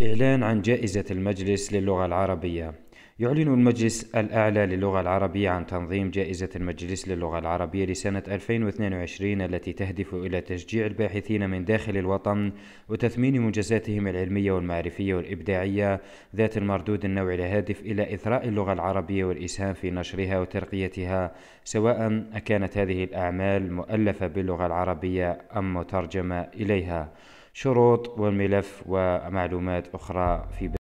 إعلان عن جائزة المجلس للغة العربية يعلن المجلس الأعلى للغة العربية عن تنظيم جائزة المجلس للغة العربية لسنة 2022 التي تهدف إلى تشجيع الباحثين من داخل الوطن وتثمين منجزاتهم العلمية والمعرفية والإبداعية ذات المردود النوعي الهادف إلى إثراء اللغة العربية والإسهام في نشرها وترقيتها سواء أكانت هذه الأعمال مؤلفة باللغة العربية أم مترجمة إليها شروط والملف ومعلومات أخرى في